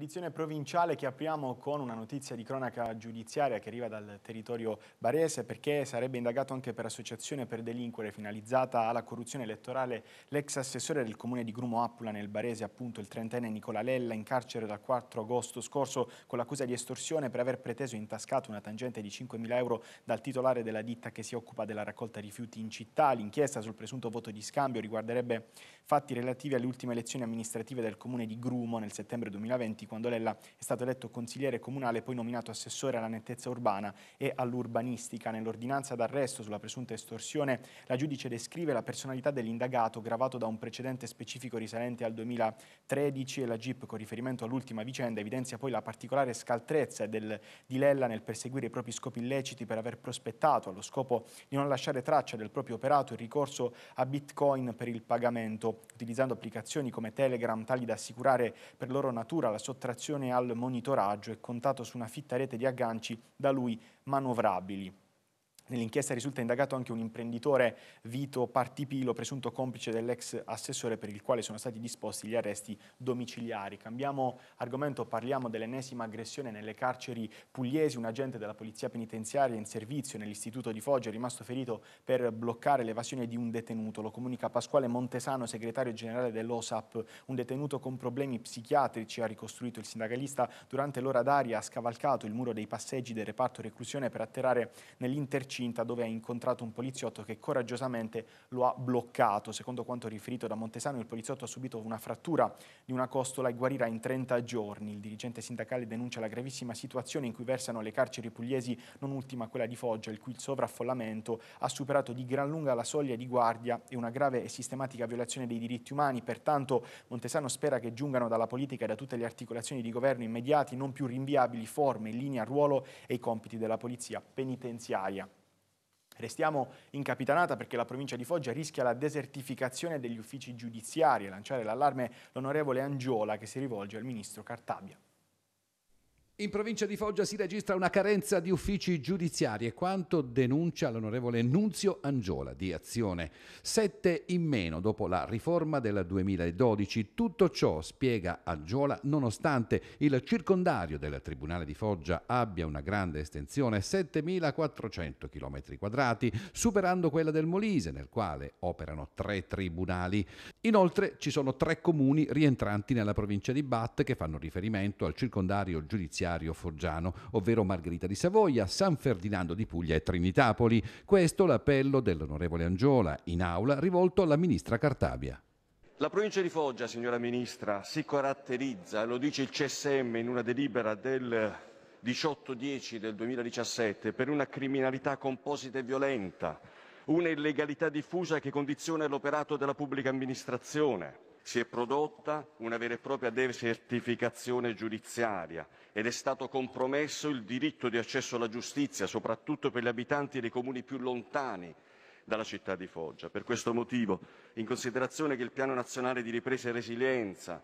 Edizione provinciale che apriamo con una notizia di cronaca giudiziaria che arriva dal territorio barese perché sarebbe indagato anche per associazione per delinquere finalizzata alla corruzione elettorale l'ex assessore del comune di Grumo Appula nel barese appunto il trentenne Nicola Lella in carcere dal 4 agosto scorso con l'accusa di estorsione per aver preteso e intascato una tangente di 5.000 euro dal titolare della ditta che si occupa della raccolta rifiuti in città. L'inchiesta sul presunto voto di scambio riguarderebbe fatti relativi alle ultime elezioni amministrative del comune di Grumo nel settembre 2020 quando Lella è stato eletto consigliere comunale e poi nominato assessore alla nettezza urbana e all'urbanistica. Nell'ordinanza d'arresto sulla presunta estorsione la giudice descrive la personalità dell'indagato gravato da un precedente specifico risalente al 2013 e la GIP con riferimento all'ultima vicenda evidenzia poi la particolare scaltrezza del, di Lella nel perseguire i propri scopi illeciti per aver prospettato allo scopo di non lasciare traccia del proprio operato il ricorso a bitcoin per il pagamento utilizzando applicazioni come Telegram tali da assicurare per loro natura la sottoposizione sottrazione al monitoraggio è contato su una fitta rete di agganci da lui manovrabili. Nell'inchiesta risulta indagato anche un imprenditore Vito Partipilo, presunto complice dell'ex assessore per il quale sono stati disposti gli arresti domiciliari. Cambiamo argomento, parliamo dell'ennesima aggressione nelle carceri pugliesi. Un agente della polizia penitenziaria in servizio nell'istituto di Foggia è rimasto ferito per bloccare l'evasione di un detenuto. Lo comunica Pasquale Montesano, segretario generale dell'OSAP. Un detenuto con problemi psichiatrici, ha ricostruito il sindacalista, durante l'ora d'aria ha scavalcato il muro dei passeggi del reparto reclusione per atterrare nell'intercetto incinta dove ha incontrato un poliziotto che coraggiosamente lo ha bloccato. Secondo quanto riferito da Montesano, il poliziotto ha subito una frattura di una costola e guarirà in 30 giorni. Il dirigente sindacale denuncia la gravissima situazione in cui versano le carceri pugliesi, non ultima quella di Foggia, il cui sovraffollamento ha superato di gran lunga la soglia di guardia e una grave e sistematica violazione dei diritti umani. Pertanto Montesano spera che giungano dalla politica e da tutte le articolazioni di governo immediati, non più rinviabili, forme, linea, ruolo e i compiti della polizia penitenziaria. Restiamo in Capitanata perché la provincia di Foggia rischia la desertificazione degli uffici giudiziari. e lanciare l'allarme l'onorevole Angiola che si rivolge al ministro Cartabia. In provincia di Foggia si registra una carenza di uffici giudiziari e quanto denuncia l'onorevole Nunzio Angiola di Azione. Sette in meno dopo la riforma del 2012. Tutto ciò, spiega Angiola, nonostante il circondario del Tribunale di Foggia abbia una grande estensione, 7.400 km quadrati, superando quella del Molise, nel quale operano tre tribunali. Inoltre ci sono tre comuni rientranti nella provincia di Bat che fanno riferimento al circondario giudiziario Diario Foggiano, ovvero Margherita di Savoia, San Ferdinando di Puglia e Trinitapoli. Questo l'appello dell'onorevole Angiola in aula rivolto alla ministra Cartabia. La provincia di Foggia, signora Ministra, si caratterizza, lo dice il CSM in una delibera del 18-10 del 2017, per una criminalità composita e violenta, una illegalità diffusa che condiziona l'operato della pubblica amministrazione, si è prodotta una vera e propria desertificazione giudiziaria ed è stato compromesso il diritto di accesso alla giustizia, soprattutto per gli abitanti dei comuni più lontani dalla città di Foggia. Per questo motivo, in considerazione che il Piano nazionale di ripresa e resilienza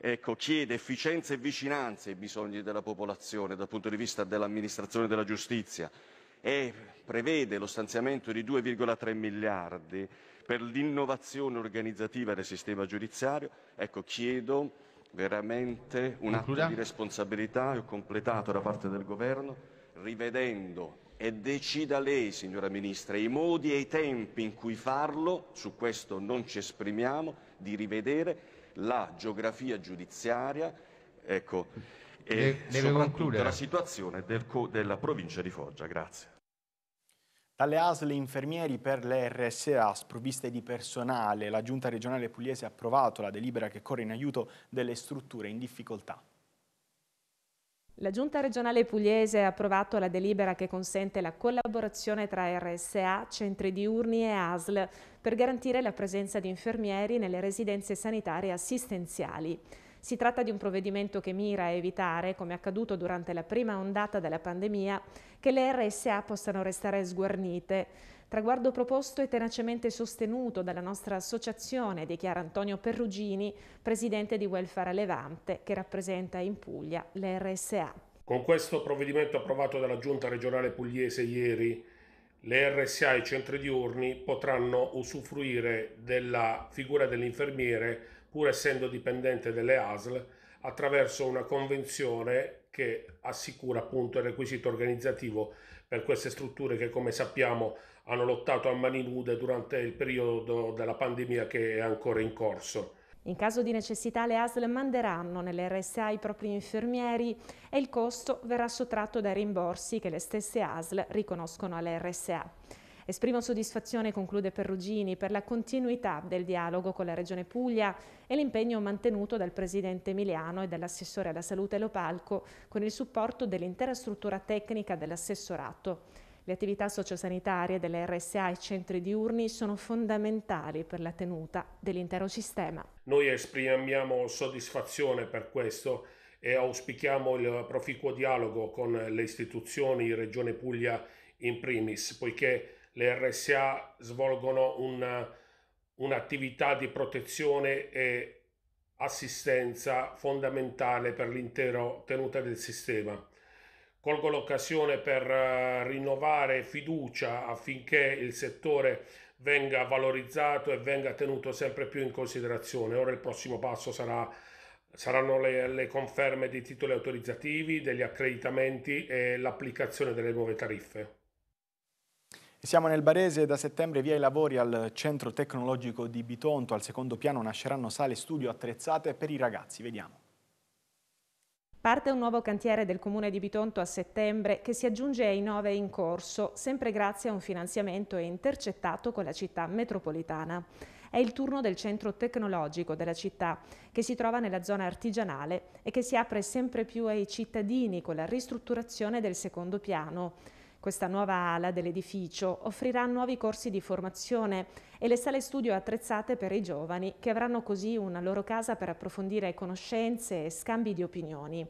ecco, chiede efficienza e vicinanza ai bisogni della popolazione dal punto di vista dell'amministrazione della giustizia e prevede lo stanziamento di 2,3 miliardi, per l'innovazione organizzativa del sistema giudiziario, ecco, chiedo veramente un atto di responsabilità, ho completato da parte del Governo, rivedendo e decida lei, signora Ministra, i modi e i tempi in cui farlo, su questo non ci esprimiamo, di rivedere la geografia giudiziaria, ecco, e deve, soprattutto concludere. la situazione del, della provincia di Foggia. Grazie. Dalle ASL infermieri per le RSA sprovviste di personale, la Giunta regionale pugliese ha approvato la delibera che corre in aiuto delle strutture in difficoltà. La Giunta regionale pugliese ha approvato la delibera che consente la collaborazione tra RSA, centri diurni e ASL per garantire la presenza di infermieri nelle residenze sanitarie assistenziali. Si tratta di un provvedimento che mira a evitare, come accaduto durante la prima ondata della pandemia, che le RSA possano restare sguarnite. Traguardo proposto e tenacemente sostenuto dalla nostra associazione, dichiara Antonio Perrugini, presidente di Welfare Levante, che rappresenta in Puglia le RSA. Con questo provvedimento approvato dalla Giunta regionale pugliese ieri, le RSA e i centri diurni potranno usufruire della figura dell'infermiere pur essendo dipendente delle ASL, attraverso una convenzione che assicura appunto il requisito organizzativo per queste strutture che come sappiamo hanno lottato a mani nude durante il periodo della pandemia che è ancora in corso. In caso di necessità le ASL manderanno nelle RSA i propri infermieri e il costo verrà sottratto dai rimborsi che le stesse ASL riconoscono alle RSA. Esprimo soddisfazione, conclude Perrugini, per la continuità del dialogo con la Regione Puglia e l'impegno mantenuto dal Presidente Emiliano e dall'assessore alla salute Lopalco con il supporto dell'intera struttura tecnica dell'assessorato. Le attività sociosanitarie delle RSA e centri diurni sono fondamentali per la tenuta dell'intero sistema. Noi esprimiamo soddisfazione per questo e auspichiamo il proficuo dialogo con le istituzioni Regione Puglia in primis, poiché le RSA svolgono un, un'attività di protezione e assistenza fondamentale per l'intero tenuta del sistema. Colgo l'occasione per eh, rinnovare fiducia affinché il settore venga valorizzato e venga tenuto sempre più in considerazione. Ora il prossimo passo sarà, saranno le, le conferme dei titoli autorizzativi, degli accreditamenti e l'applicazione delle nuove tariffe. Siamo nel Barese, da settembre via i lavori al centro tecnologico di Bitonto, al secondo piano nasceranno sale studio attrezzate per i ragazzi, vediamo. Parte un nuovo cantiere del comune di Bitonto a settembre che si aggiunge ai nove in corso, sempre grazie a un finanziamento intercettato con la città metropolitana. È il turno del centro tecnologico della città, che si trova nella zona artigianale e che si apre sempre più ai cittadini con la ristrutturazione del secondo piano. Questa nuova ala dell'edificio offrirà nuovi corsi di formazione e le sale studio attrezzate per i giovani che avranno così una loro casa per approfondire conoscenze e scambi di opinioni.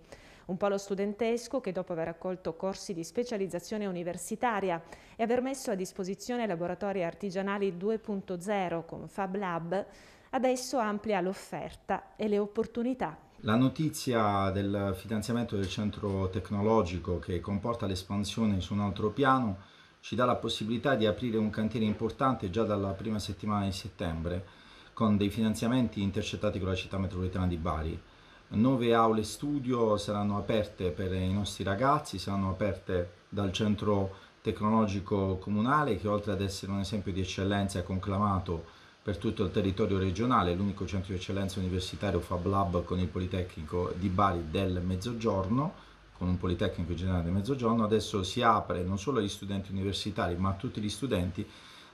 Un polo studentesco che dopo aver accolto corsi di specializzazione universitaria e aver messo a disposizione laboratori artigianali 2.0 con Fab Lab, adesso amplia l'offerta e le opportunità la notizia del finanziamento del centro tecnologico che comporta l'espansione su un altro piano ci dà la possibilità di aprire un cantiere importante già dalla prima settimana di settembre con dei finanziamenti intercettati con la città metropolitana di Bari. Nove aule studio saranno aperte per i nostri ragazzi, saranno aperte dal centro tecnologico comunale che oltre ad essere un esempio di eccellenza è conclamato per tutto il territorio regionale, l'unico centro di eccellenza universitario Fab Lab con il Politecnico di Bari del Mezzogiorno, con un Politecnico generale del Mezzogiorno, adesso si apre non solo agli studenti universitari ma a tutti gli studenti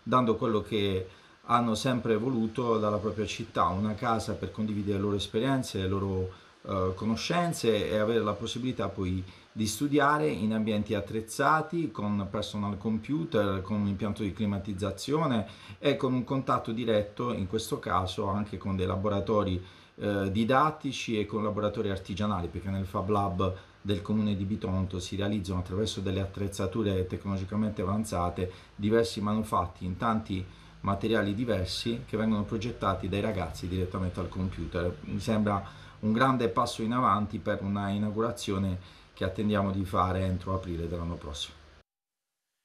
dando quello che hanno sempre voluto dalla propria città, una casa per condividere le loro esperienze, le loro eh, conoscenze e avere la possibilità poi di studiare in ambienti attrezzati con personal computer, con un impianto di climatizzazione e con un contatto diretto, in questo caso anche con dei laboratori eh, didattici e con laboratori artigianali, perché nel Fab Lab del comune di Bitonto si realizzano attraverso delle attrezzature tecnologicamente avanzate diversi manufatti in tanti materiali diversi che vengono progettati dai ragazzi direttamente al computer. Mi sembra un grande passo in avanti per una inaugurazione che attendiamo di fare entro aprile dell'anno prossimo.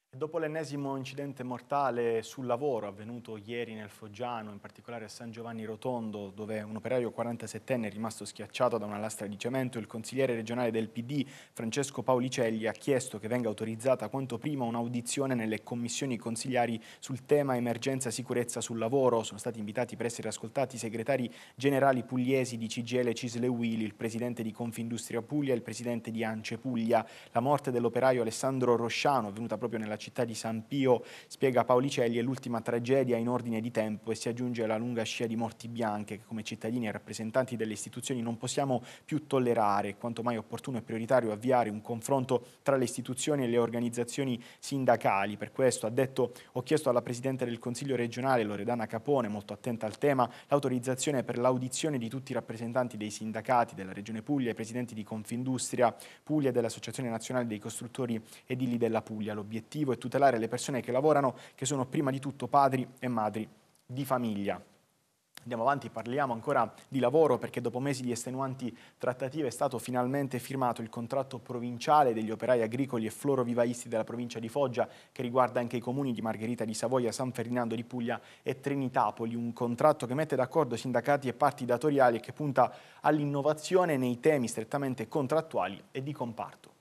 Dopo l'ennesimo incidente mortale sul lavoro avvenuto ieri nel Foggiano, in particolare a San Giovanni Rotondo, dove un operaio 47enne è rimasto schiacciato da una lastra di cemento, il consigliere regionale del PD Francesco Paolicelli ha chiesto che venga autorizzata quanto prima un'audizione nelle commissioni consigliari sul tema emergenza sicurezza sul lavoro. Sono stati invitati per essere ascoltati i segretari generali pugliesi di CGL Cisle Willy, il presidente di Confindustria Puglia e il presidente di Ance Puglia. La morte dell'operaio Alessandro Rosciano, avvenuta proprio nella nella città di San Pio, spiega Paolicelli, è l'ultima tragedia in ordine di tempo e si aggiunge alla lunga scia di morti bianche che come cittadini e rappresentanti delle istituzioni non possiamo più tollerare. Quanto mai opportuno e prioritario avviare un confronto tra le istituzioni e le organizzazioni sindacali. Per questo ha detto, ho chiesto alla Presidente del Consiglio regionale, Loredana Capone, molto attenta al tema, l'autorizzazione per l'audizione di tutti i rappresentanti dei sindacati della Regione Puglia, i presidenti di Confindustria Puglia e dell'Associazione Nazionale dei Costruttori Edili della Puglia. L'obiettivo obiettivo è tutelare le persone che lavorano, che sono prima di tutto padri e madri di famiglia. Andiamo avanti, parliamo ancora di lavoro perché dopo mesi di estenuanti trattative è stato finalmente firmato il contratto provinciale degli operai agricoli e florovivaisti della provincia di Foggia che riguarda anche i comuni di Margherita di Savoia, San Ferdinando di Puglia e Trinitapoli, un contratto che mette d'accordo sindacati e parti datoriali e che punta all'innovazione nei temi strettamente contrattuali e di comparto.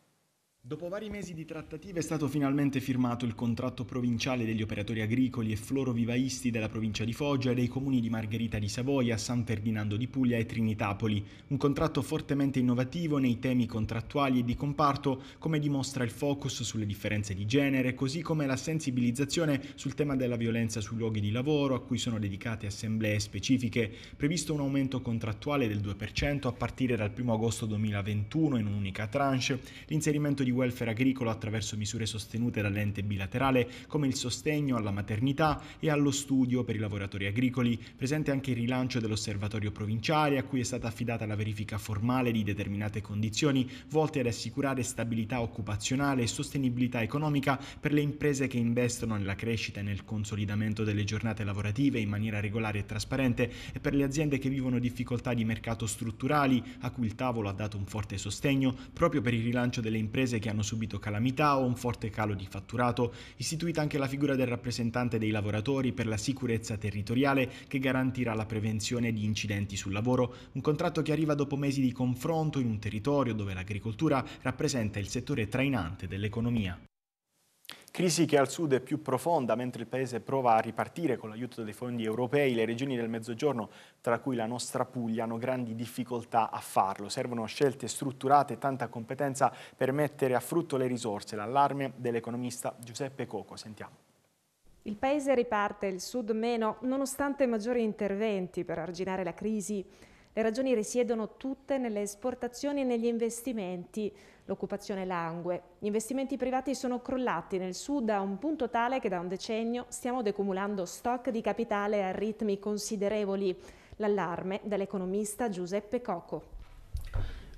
Dopo vari mesi di trattative è stato finalmente firmato il contratto provinciale degli operatori agricoli e florovivaisti della provincia di Foggia e dei comuni di Margherita di Savoia, San Ferdinando di Puglia e Trinitapoli. Un contratto fortemente innovativo nei temi contrattuali e di comparto, come dimostra il focus sulle differenze di genere, così come la sensibilizzazione sul tema della violenza sui luoghi di lavoro, a cui sono dedicate assemblee specifiche. Previsto un aumento contrattuale del 2% a partire dal 1 agosto 2021 in un'unica tranche, l'inserimento di welfare agricolo attraverso misure sostenute dall'ente bilaterale come il sostegno alla maternità e allo studio per i lavoratori agricoli, presente anche il rilancio dell'osservatorio provinciale a cui è stata affidata la verifica formale di determinate condizioni volte ad assicurare stabilità occupazionale e sostenibilità economica per le imprese che investono nella crescita e nel consolidamento delle giornate lavorative in maniera regolare e trasparente e per le aziende che vivono difficoltà di mercato strutturali a cui il tavolo ha dato un forte sostegno proprio per il rilancio delle imprese che che hanno subito calamità o un forte calo di fatturato, istituita anche la figura del rappresentante dei lavoratori per la sicurezza territoriale che garantirà la prevenzione di incidenti sul lavoro, un contratto che arriva dopo mesi di confronto in un territorio dove l'agricoltura rappresenta il settore trainante dell'economia. Crisi che al sud è più profonda, mentre il Paese prova a ripartire con l'aiuto dei fondi europei, le regioni del Mezzogiorno, tra cui la nostra Puglia, hanno grandi difficoltà a farlo. Servono scelte strutturate e tanta competenza per mettere a frutto le risorse. L'allarme dell'economista Giuseppe Coco. Sentiamo. Il paese riparte, il sud meno, nonostante maggiori interventi per arginare la crisi. Le ragioni risiedono tutte nelle esportazioni e negli investimenti. L'occupazione langue. Gli investimenti privati sono crollati nel sud a un punto tale che da un decennio stiamo decumulando stock di capitale a ritmi considerevoli. L'allarme dell'economista Giuseppe Coco.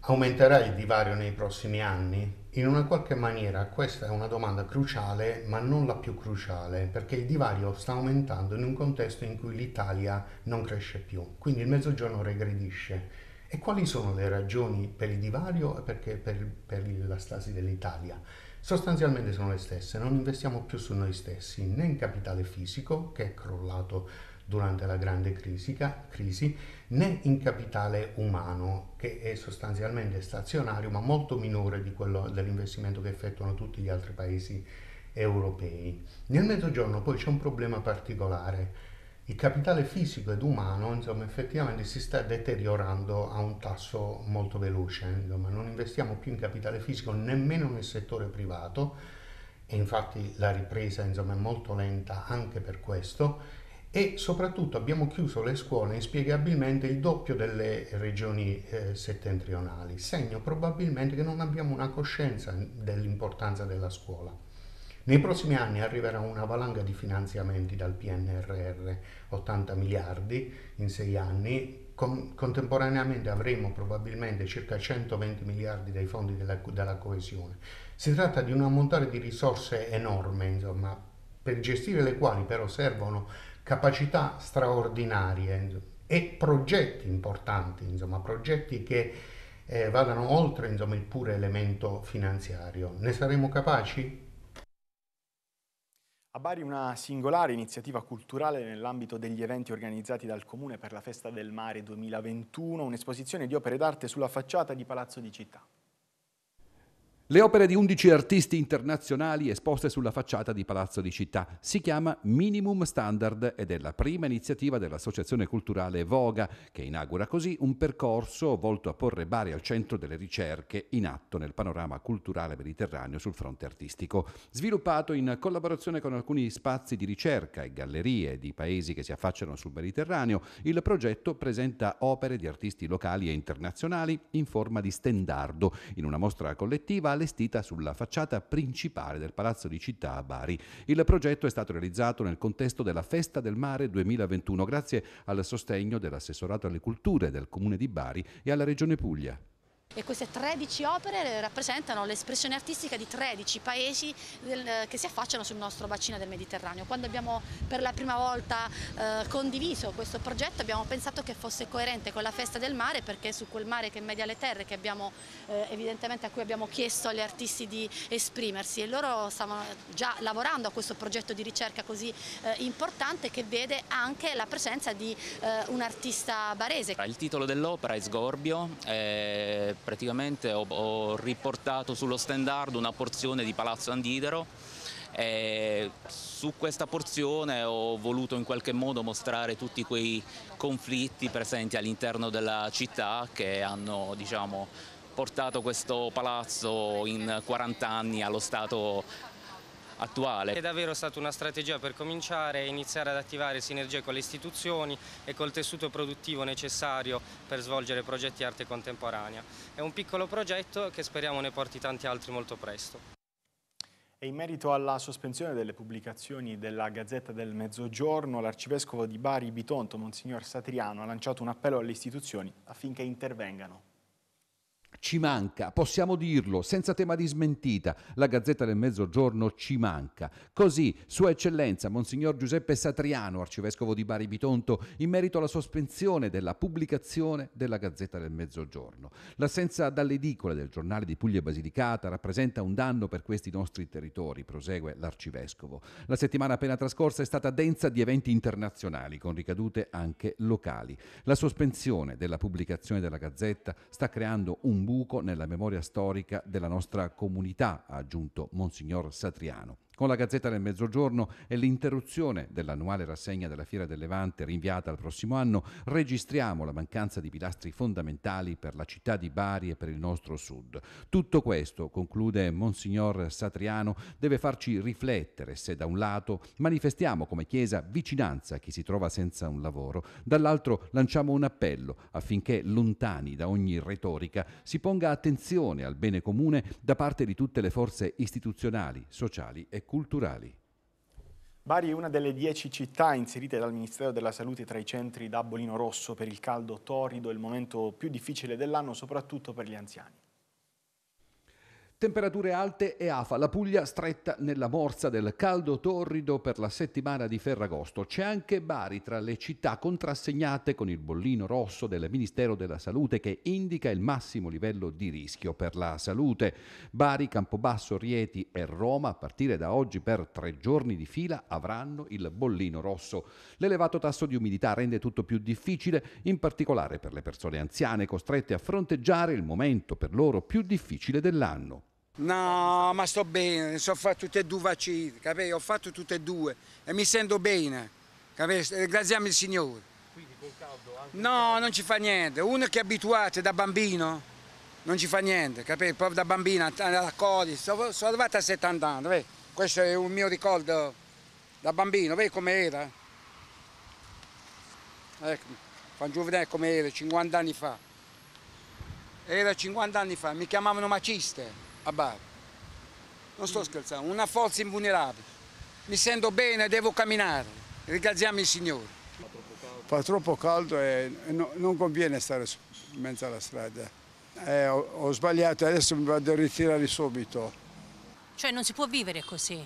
Aumenterà il divario nei prossimi anni? In una qualche maniera questa è una domanda cruciale, ma non la più cruciale, perché il divario sta aumentando in un contesto in cui l'Italia non cresce più, quindi il mezzogiorno regredisce e quali sono le ragioni per il divario e per, per la stasi dell'Italia? Sostanzialmente sono le stesse, non investiamo più su noi stessi, né in capitale fisico, che è crollato durante la grande crisi, né in capitale umano, che è sostanzialmente stazionario, ma molto minore di quello dell'investimento che effettuano tutti gli altri paesi europei. Nel mezzogiorno poi c'è un problema particolare, il capitale fisico ed umano insomma, effettivamente si sta deteriorando a un tasso molto veloce, insomma, non investiamo più in capitale fisico nemmeno nel settore privato e infatti la ripresa insomma, è molto lenta anche per questo e soprattutto abbiamo chiuso le scuole inspiegabilmente il doppio delle regioni eh, settentrionali, segno probabilmente che non abbiamo una coscienza dell'importanza della scuola. Nei prossimi anni arriverà una valanga di finanziamenti dal PNRR, 80 miliardi in sei anni, contemporaneamente avremo probabilmente circa 120 miliardi dai fondi della, della, coesione. Si tratta di un ammontare di risorse enorme, insomma, per gestire le quali però servono capacità straordinarie e progetti importanti, insomma, progetti che eh, vadano oltre insomma, il pure elemento finanziario. Ne saremo capaci? A Bari una singolare iniziativa culturale nell'ambito degli eventi organizzati dal Comune per la Festa del Mare 2021, un'esposizione di opere d'arte sulla facciata di Palazzo di Città. Le opere di 11 artisti internazionali esposte sulla facciata di Palazzo di Città si chiama Minimum Standard ed è la prima iniziativa dell'associazione culturale Voga che inaugura così un percorso volto a porre Bari al centro delle ricerche in atto nel panorama culturale mediterraneo sul fronte artistico, sviluppato in collaborazione con alcuni spazi di ricerca e gallerie di paesi che si affacciano sul Mediterraneo. Il progetto presenta opere di artisti locali e internazionali in forma di stendardo in una mostra collettiva allestita sulla facciata principale del Palazzo di Città a Bari. Il progetto è stato realizzato nel contesto della Festa del Mare 2021 grazie al sostegno dell'assessorato alle culture del Comune di Bari e alla Regione Puglia. E queste 13 opere rappresentano l'espressione artistica di 13 paesi del, eh, che si affacciano sul nostro bacino del Mediterraneo. Quando abbiamo per la prima volta eh, condiviso questo progetto abbiamo pensato che fosse coerente con la festa del mare perché su quel mare che media le terre abbiamo, eh, evidentemente a cui abbiamo chiesto agli artisti di esprimersi e loro stavano già lavorando a questo progetto di ricerca così eh, importante che vede anche la presenza di eh, un artista barese. Il titolo dell'opera è Sgorbio eh, praticamente ho, ho riportato sullo standard una porzione di Palazzo Andidero e su questa porzione ho voluto in qualche modo mostrare tutti quei conflitti presenti all'interno della città che hanno diciamo, portato questo palazzo in 40 anni allo stato attuale. È davvero stata una strategia per cominciare e iniziare ad attivare sinergie con le istituzioni e col tessuto produttivo necessario per svolgere progetti arte contemporanea. È un piccolo progetto che speriamo ne porti tanti altri molto presto. E in merito alla sospensione delle pubblicazioni della Gazzetta del Mezzogiorno, l'arcivescovo di Bari Bitonto, Monsignor Satriano, ha lanciato un appello alle istituzioni affinché intervengano ci manca, possiamo dirlo senza tema di smentita, la Gazzetta del Mezzogiorno ci manca. Così, Sua Eccellenza, Monsignor Giuseppe Satriano, Arcivescovo di Bari Bitonto, in merito alla sospensione della pubblicazione della Gazzetta del Mezzogiorno. L'assenza dalle edicole del giornale di Puglia e Basilicata rappresenta un danno per questi nostri territori, prosegue l'Arcivescovo. La settimana appena trascorsa è stata densa di eventi internazionali, con ricadute anche locali. La sospensione della pubblicazione della Gazzetta sta creando un buco buco nella memoria storica della nostra comunità, ha aggiunto Monsignor Satriano. Con la Gazzetta del Mezzogiorno e l'interruzione dell'annuale rassegna della Fiera del Levante rinviata al prossimo anno, registriamo la mancanza di pilastri fondamentali per la città di Bari e per il nostro Sud. Tutto questo, conclude Monsignor Satriano, deve farci riflettere se da un lato manifestiamo come Chiesa vicinanza a chi si trova senza un lavoro, dall'altro lanciamo un appello affinché lontani da ogni retorica si ponga attenzione al bene comune da parte di tutte le forze istituzionali, sociali e culturali. Bari è una delle dieci città inserite dal Ministero della Salute tra i centri da Bolino Rosso per il caldo torrido, il momento più difficile dell'anno soprattutto per gli anziani. Temperature alte e afa, la Puglia stretta nella morsa del caldo torrido per la settimana di Ferragosto. C'è anche Bari tra le città contrassegnate con il bollino rosso del Ministero della Salute che indica il massimo livello di rischio per la salute. Bari, Campobasso, Rieti e Roma a partire da oggi per tre giorni di fila avranno il bollino rosso. L'elevato tasso di umidità rende tutto più difficile, in particolare per le persone anziane costrette a fronteggiare il momento per loro più difficile dell'anno. No, ma sto bene, so fare tutte e due vaccini, capito? Ho fatto tutte e due e mi sento bene, capito? Ringraziamo il Signore. Quindi col caldo anche... No, non ci fa niente, uno che è abituato da bambino, non ci fa niente, capito? Proprio da bambino, alla eh, codi, sono, sono arrivato a 70 anni, vedi? Questo è un mio ricordo da bambino, vedi com'era? Ecco, fa giù vedere com'era, 50 anni fa. Era 50 anni fa, mi chiamavano maciste a Bari. Non sto scherzando, una forza invulnerabile. Mi sento bene, devo camminare. Ringraziamo il Signore. Fa troppo caldo e no, non conviene stare in mezzo alla strada. Eh, ho, ho sbagliato, adesso mi vado a ritirare subito. Cioè non si può vivere così.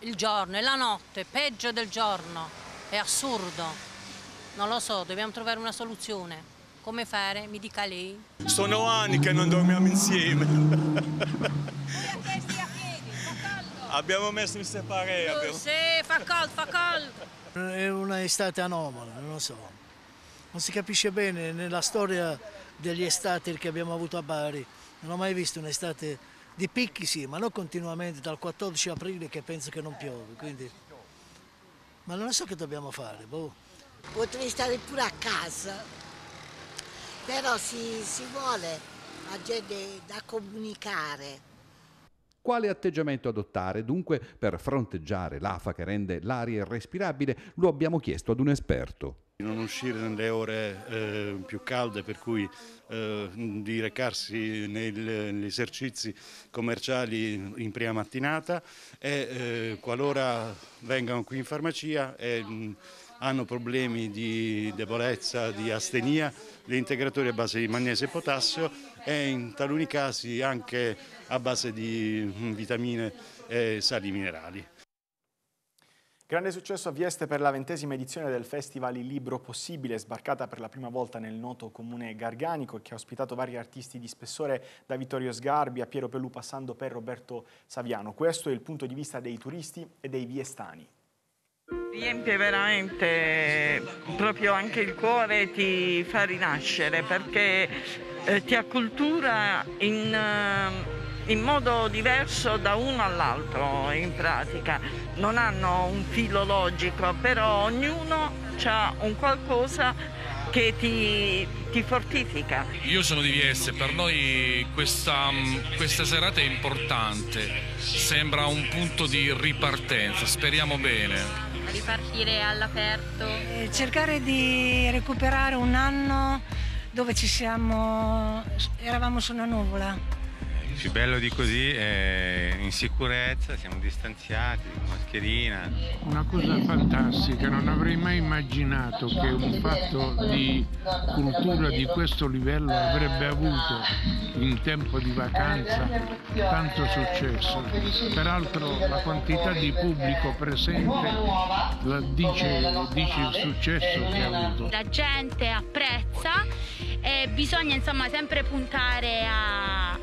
Il giorno e la notte, peggio del giorno. È assurdo. Non lo so, dobbiamo trovare una soluzione come fare, mi dica lei. Sono anni che non dormiamo insieme. abbiamo messo in separé. Abbiamo... Sì, fa cold, fa cold. È un'estate anomala, non lo so. Non si capisce bene nella storia degli estati che abbiamo avuto a Bari. Non ho mai visto un'estate di picchi, sì, ma non continuamente dal 14 aprile che penso che non piove. Quindi... Ma non lo so che dobbiamo fare, boh. Potrei stare pure a casa, però si, si vuole la gente da comunicare. Quale atteggiamento adottare dunque per fronteggiare l'afa che rende l'aria irrespirabile? Lo abbiamo chiesto ad un esperto. Non uscire nelle ore eh, più calde, per cui eh, di recarsi negli esercizi commerciali in prima mattinata e eh, qualora vengano qui in farmacia... E, mm, hanno problemi di debolezza, di astenia, gli integratori a base di magnesio e potassio e in taluni casi anche a base di mm, vitamine e sali minerali. Grande successo a Vieste per la ventesima edizione del Festival Il Libro Possibile, sbarcata per la prima volta nel noto comune garganico che ha ospitato vari artisti di spessore da Vittorio Sgarbi a Piero Pelù passando per Roberto Saviano. Questo è il punto di vista dei turisti e dei viestani. Riempie veramente proprio anche il cuore e ti fa rinascere perché eh, ti accultura in, eh, in modo diverso da uno all'altro in pratica. Non hanno un filo logico, però ognuno ha un qualcosa che ti, ti, fortifica. Io sono di Vieste, per noi questa, questa, serata è importante, sembra un punto di ripartenza, speriamo bene ripartire all'aperto? Eh, cercare di recuperare un anno dove ci siamo, eravamo su una nuvola più bello di così è in sicurezza, siamo distanziati, mascherina. Una cosa fantastica, non avrei mai immaginato che un fatto di cultura di questo livello avrebbe avuto in tempo di vacanza tanto successo. Peraltro la quantità di pubblico presente dice, dice il successo che ha avuto. La gente apprezza e bisogna insomma sempre puntare a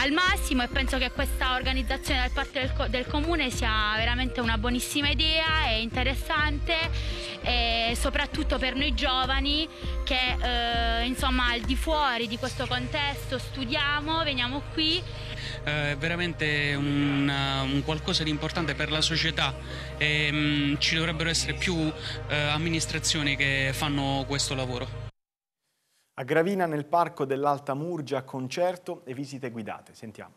al massimo e penso che questa organizzazione da parte del, del comune sia veramente una buonissima idea e interessante e soprattutto per noi giovani che eh, insomma al di fuori di questo contesto studiamo, veniamo qui eh, è veramente un, un qualcosa di importante per la società e mh, mm, ci dovrebbero essere più eh, amministrazioni che fanno questo lavoro. A Gravina nel parco dell'Alta Murgia concerto e visite guidate. Sentiamo.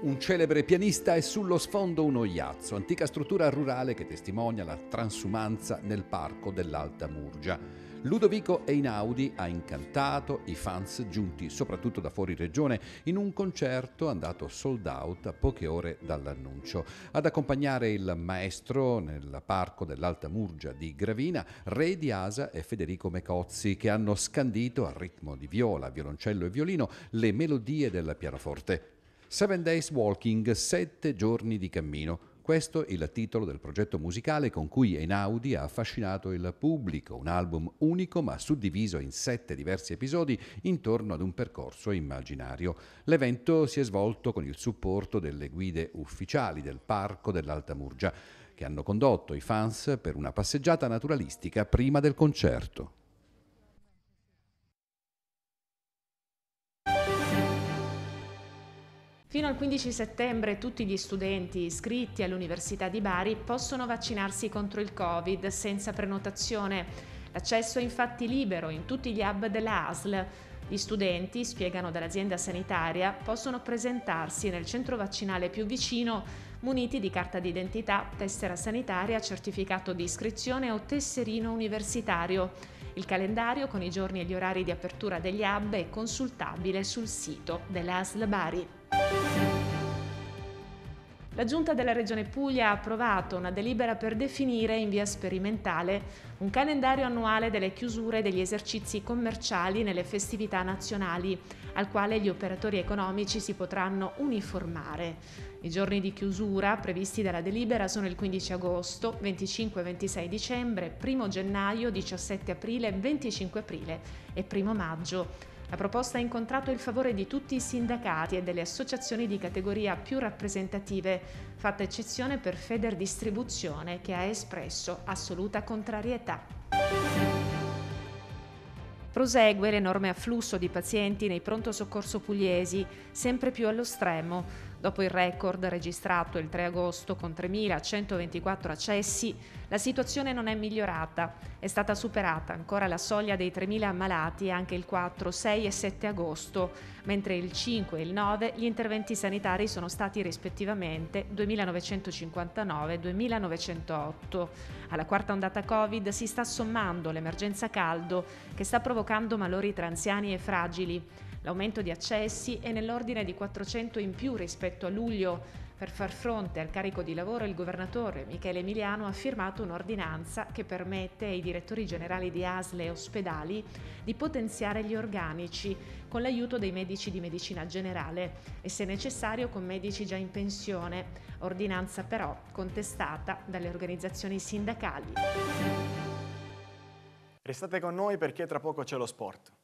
Un celebre pianista è sullo sfondo uno iazzo, antica struttura rurale che testimonia la transumanza nel parco dell'Alta Murgia. Ludovico Einaudi ha incantato i fans giunti soprattutto da fuori regione in un concerto andato sold out a poche ore dall'annuncio. Ad accompagnare il maestro nel parco dell'Alta Murgia di Gravina, Re di Asa e Federico Mecozzi che hanno scandito a ritmo di viola, violoncello e violino le melodie del pianoforte. Seven Days Walking, sette giorni di cammino, questo è il titolo del progetto musicale con cui Einaudi ha affascinato il pubblico, un album unico ma suddiviso in sette diversi episodi intorno ad un percorso immaginario. L'evento si è svolto con il supporto delle guide ufficiali del Parco dell'Alta Murgia, che hanno condotto i fans per una passeggiata naturalistica prima del concerto. Fino al 15 settembre tutti gli studenti iscritti all'Università di Bari possono vaccinarsi contro il Covid senza prenotazione. L'accesso è infatti libero in tutti gli hub della ASL. Gli studenti, spiegano dall'azienda sanitaria, possono presentarsi nel centro vaccinale più vicino muniti di carta d'identità, tessera sanitaria, certificato di iscrizione o tesserino universitario. Il calendario con i giorni e gli orari di apertura degli hub è consultabile sul sito dell'ASL Bari. La Giunta della Regione Puglia ha approvato una delibera per definire in via sperimentale un calendario annuale delle chiusure degli esercizi commerciali nelle festività nazionali, al quale gli operatori economici si potranno uniformare. I giorni di chiusura previsti dalla delibera sono il 15 agosto, 25 e 26 dicembre, 1 gennaio, 17 aprile, 25 aprile e 1 maggio. La proposta ha incontrato il favore di tutti i sindacati e delle associazioni di categoria più rappresentative, fatta eccezione per Feder Distribuzione che ha espresso assoluta contrarietà. Prosegue l'enorme afflusso di pazienti nei pronto soccorso pugliesi, sempre più allo stremo. Dopo il record registrato il 3 agosto con 3.124 accessi, la situazione non è migliorata. È stata superata ancora la soglia dei 3.000 ammalati anche il 4, 6 e 7 agosto, mentre il 5 e il 9 gli interventi sanitari sono stati rispettivamente 2.959 e 2.908. Alla quarta ondata Covid si sta sommando l'emergenza caldo che sta provocando malori tra anziani e fragili l'aumento di accessi è nell'ordine di 400 in più rispetto a luglio. Per far fronte al carico di lavoro il governatore Michele Emiliano ha firmato un'ordinanza che permette ai direttori generali di ASLE e ospedali di potenziare gli organici con l'aiuto dei medici di medicina generale e se necessario con medici già in pensione, ordinanza però contestata dalle organizzazioni sindacali. Restate con noi perché tra poco c'è lo sport.